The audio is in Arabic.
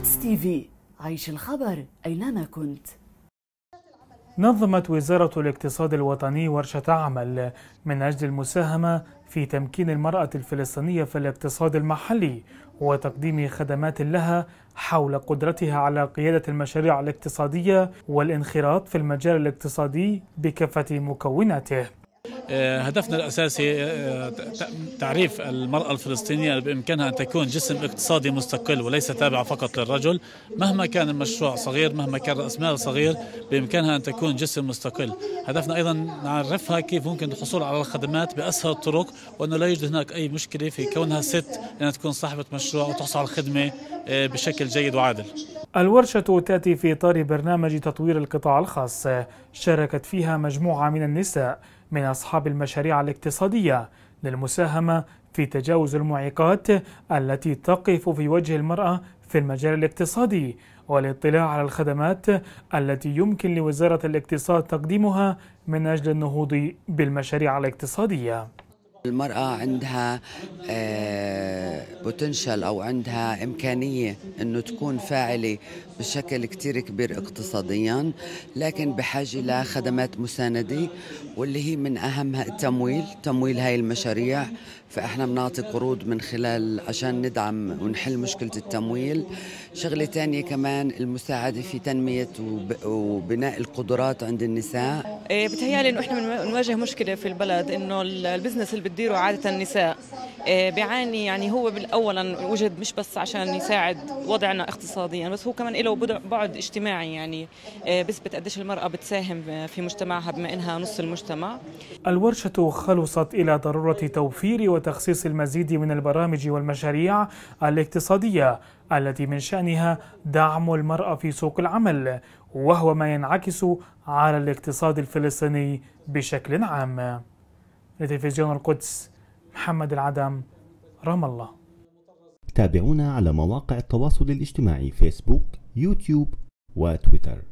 قدس تي في عيش الخبر أينما كنت نظمت وزارة الاقتصاد الوطني ورشة عمل من أجل المساهمة في تمكين المرأة الفلسطينية في الاقتصاد المحلي وتقديم خدمات لها حول قدرتها على قيادة المشاريع الاقتصادية والانخراط في المجال الاقتصادي بكافة مكوناته آه، هدفنا الأساسي آه، تعريف المرأة الفلسطينية بإمكانها أن تكون جسم اقتصادي مستقل وليس تابع فقط للرجل مهما كان المشروع صغير مهما كان رأس مال صغير بإمكانها أن تكون جسم مستقل هدفنا أيضا نعرفها كيف ممكن الحصول على الخدمات بأسهل الطرق وأنه لا يوجد هناك أي مشكلة في كونها ست أنها تكون صاحبة مشروع وتحصل على الخدمة آه، بشكل جيد وعادل الورشة تأتي في إطار برنامج تطوير القطاع الخاص شاركت فيها مجموعة من النساء من أصحاب المشاريع الاقتصادية للمساهمة في تجاوز المعيقات التي تقف في وجه المرأة في المجال الاقتصادي والاطلاع على الخدمات التي يمكن لوزارة الاقتصاد تقديمها من أجل النهوض بالمشاريع الاقتصادية المرأة عندها بوتنشل آه، أو عندها إمكانية أنه تكون فاعلة بشكل كتير كبير اقتصاديا لكن بحاجة لخدمات مساندة واللي هي من أهمها التمويل تمويل هاي المشاريع فإحنا بنعطي قروض من خلال عشان ندعم ونحل مشكلة التمويل شغلة تانية كمان المساعدة في تنمية وبناء القدرات عند النساء إيه، بتهيالي أنه إحنا بنواجه مشكلة في البلد أنه البزنس اللي بتديره عادة النساء آه، بيعاني يعني هو بالأولا وجد مش بس عشان يساعد وضعنا اقتصاديا بس هو كمان له بعد اجتماعي يعني آه، بثبت قديش المرأة بتساهم في مجتمعها بما انها نص المجتمع الورشة خلصت الى ضرورة توفير وتخصيص المزيد من البرامج والمشاريع الاقتصادية التي من شأنها دعم المرأة في سوق العمل وهو ما ينعكس على الاقتصاد الفلسطيني بشكل عام لتلفزيون القدس محمد العدم رام الله تابعونا على مواقع التواصل الاجتماعي فيسبوك يوتيوب وتويتر